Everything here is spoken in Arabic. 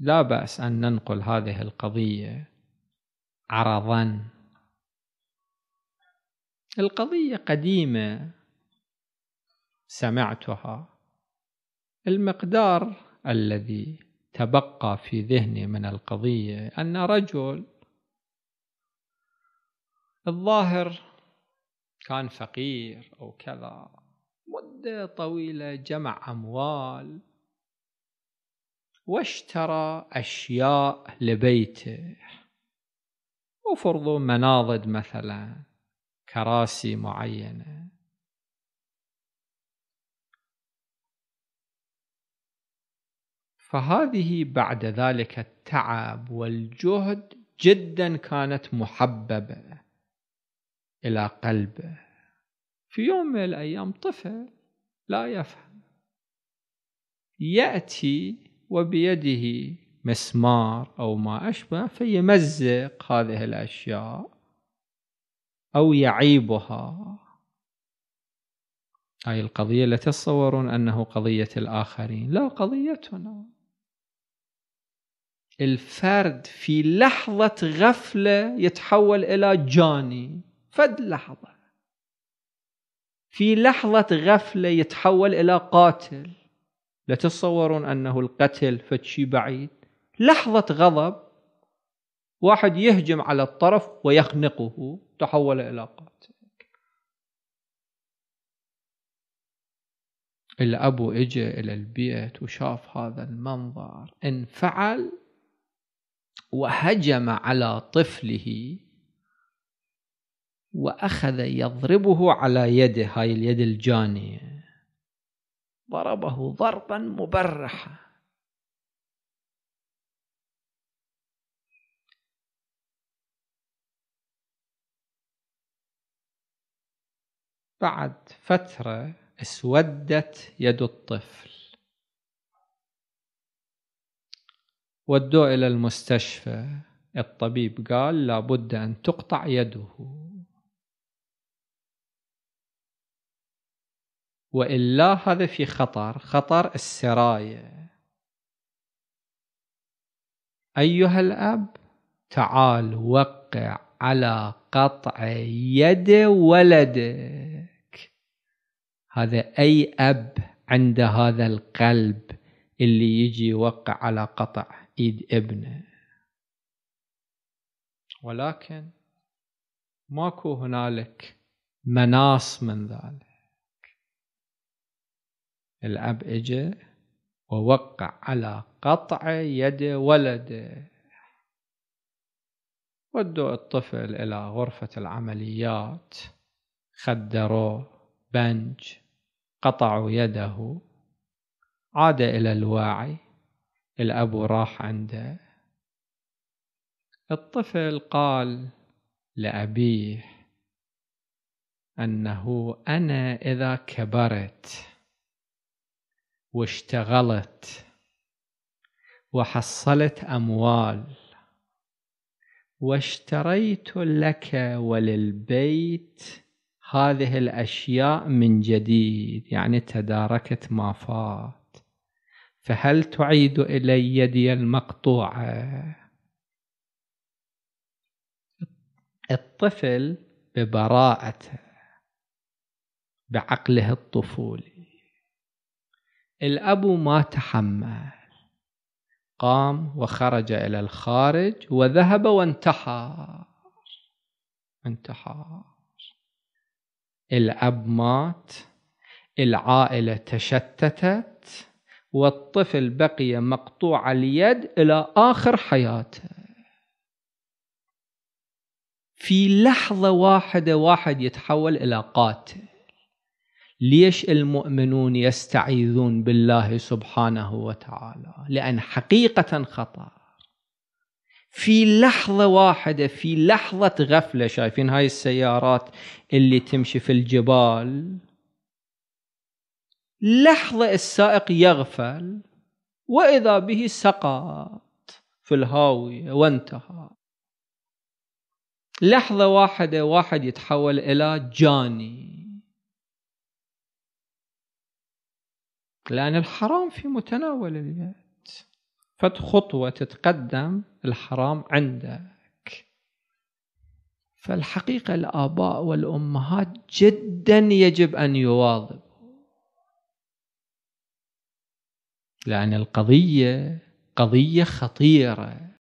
لا باس ان ننقل هذه القضيه عرضا القضيه قديمه سمعتها المقدار الذي تبقى في ذهني من القضيه ان رجل الظاهر كان فقير او كذا مده طويله جمع اموال واشترى أشياء لبيته وفرضوا مناضد مثلا كراسي معينة فهذه بعد ذلك التعب والجهد جدا كانت محببة إلى قلبه في يوم من الأيام طفل لا يفهم يأتي وبيده مسمار أو ما أشبه فيمزق هذه الأشياء أو يعيبها هاي القضية لا تتصورون أنه قضية الآخرين لا قضيتنا الفرد في لحظة غفلة يتحول إلى جاني فد لحظة في لحظة غفلة يتحول إلى قاتل لا تتصورون انه القتل فتشي بعيد لحظه غضب واحد يهجم على الطرف ويخنقه تحول الى قاتل الابو اجى الى البيت وشاف هذا المنظر انفعل وهجم على طفله واخذ يضربه على يده هاي اليد الجانيه ضربه ضربا مبرحا بعد فترة اسودت يد الطفل ودوه إلى المستشفى الطبيب قال لابد أن تقطع يده والا هذا في خطر خطر السرايه ايها الاب تعال وقع على قطع يد ولدك هذا اي اب عند هذا القلب اللي يجي يوقع على قطع ايد ابنه ولكن ماكو هنالك مناص من ذلك الأب إجا ووقع على قطع يد ولده ودوا الطفل إلى غرفة العمليات خدروه بنج قطعوا يده عاد إلى الواعي الأب راح عنده الطفل قال لأبيه أنه أنا إذا كبرت واشتغلت وحصلت أموال واشتريت لك وللبيت هذه الأشياء من جديد يعني تداركت ما فات فهل تعيد إلي يدي المقطوعة الطفل ببراءته بعقله الطفولي الأب ما تحمل قام وخرج إلى الخارج وذهب وانتحر انتحر الأب مات العائلة تشتتت والطفل بقي مقطوع اليد إلى آخر حياته في لحظة واحدة واحد يتحول إلى قاتل ليش المؤمنون يستعيذون بالله سبحانه وتعالى لأن حقيقة خطر في لحظة واحدة في لحظة غفلة شايفين هاي السيارات اللي تمشي في الجبال لحظة السائق يغفل وإذا به سقط في الهاوية وانتهى لحظة واحدة واحد يتحول إلى جاني لأن الحرام في متناول اليد فد خطوة تتقدم الحرام عندك فالحقيقة الآباء والأمهات جدا يجب أن يواظبوا لأن القضية قضية خطيرة